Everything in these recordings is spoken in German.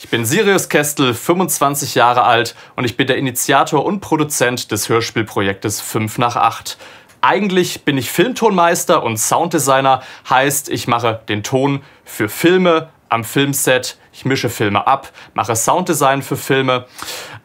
Ich bin Sirius Kestel, 25 Jahre alt und ich bin der Initiator und Produzent des Hörspielprojektes 5 nach 8. Eigentlich bin ich Filmtonmeister und Sounddesigner, heißt, ich mache den Ton für Filme am Filmset, ich mische Filme ab, mache Sounddesign für Filme.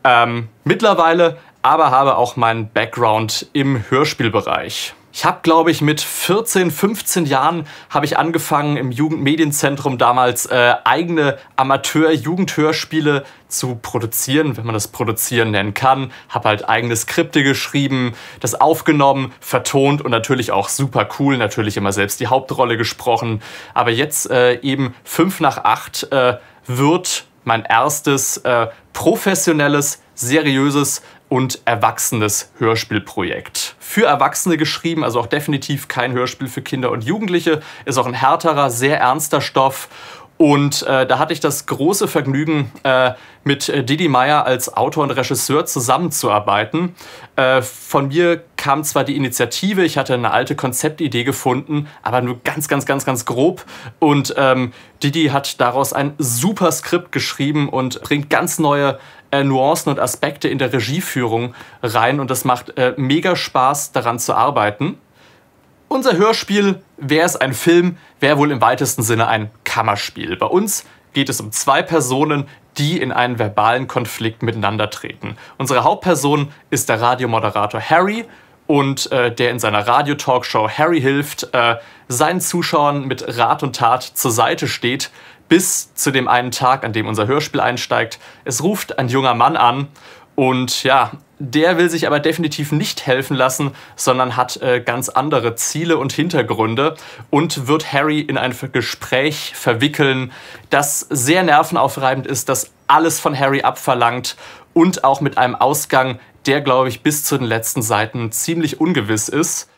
Ähm, mittlerweile aber habe auch meinen Background im Hörspielbereich. Ich habe, glaube ich, mit 14, 15 Jahren habe ich angefangen, im Jugendmedienzentrum damals äh, eigene Amateur-Jugendhörspiele zu produzieren, wenn man das produzieren nennen kann. Habe halt eigene Skripte geschrieben, das aufgenommen, vertont und natürlich auch super cool, natürlich immer selbst die Hauptrolle gesprochen. Aber jetzt äh, eben 5 nach 8 äh, wird mein erstes äh, professionelles, seriöses und erwachsenes Hörspielprojekt für Erwachsene geschrieben, also auch definitiv kein Hörspiel für Kinder und Jugendliche. Ist auch ein härterer, sehr ernster Stoff. Und äh, da hatte ich das große Vergnügen, äh, mit Didi Meyer als Autor und Regisseur zusammenzuarbeiten. Äh, von mir kam zwar die Initiative, ich hatte eine alte Konzeptidee gefunden, aber nur ganz, ganz, ganz, ganz grob. Und ähm, Didi hat daraus ein super Skript geschrieben und bringt ganz neue äh, Nuancen und Aspekte in der Regieführung rein. Und das macht äh, mega Spaß, daran zu arbeiten. Unser Hörspiel, wer ist ein Film, wäre wohl im weitesten Sinne ein Kammerspiel. Bei uns geht es um zwei Personen, die in einen verbalen Konflikt miteinander treten. Unsere Hauptperson ist der Radiomoderator Harry, und äh, der in seiner Radio-Talkshow Harry hilft, äh, seinen Zuschauern mit Rat und Tat zur Seite steht, bis zu dem einen Tag, an dem unser Hörspiel einsteigt. Es ruft ein junger Mann an und ja, der will sich aber definitiv nicht helfen lassen, sondern hat äh, ganz andere Ziele und Hintergründe und wird Harry in ein Gespräch verwickeln, das sehr nervenaufreibend ist, das alles von Harry abverlangt und auch mit einem Ausgang, der, glaube ich, bis zu den letzten Seiten ziemlich ungewiss ist.